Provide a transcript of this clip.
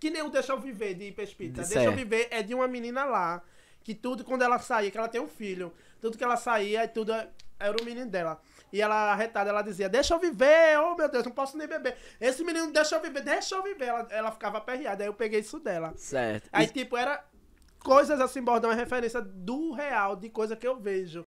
Que nem o Deixa Eu Viver de Pespita. Deixa Eu Viver é de uma menina lá. Que tudo quando ela saía, que ela tem um filho. Tudo que ela saía, tudo é, era o menino dela. E ela, retada, ela dizia, deixa eu viver, oh meu Deus, não posso nem beber. Esse menino, deixa eu viver, deixa eu viver. Ela, ela ficava aperreada, aí eu peguei isso dela. Certo. Aí, tipo, era coisas assim, bordão é referência do real, de coisa que eu vejo.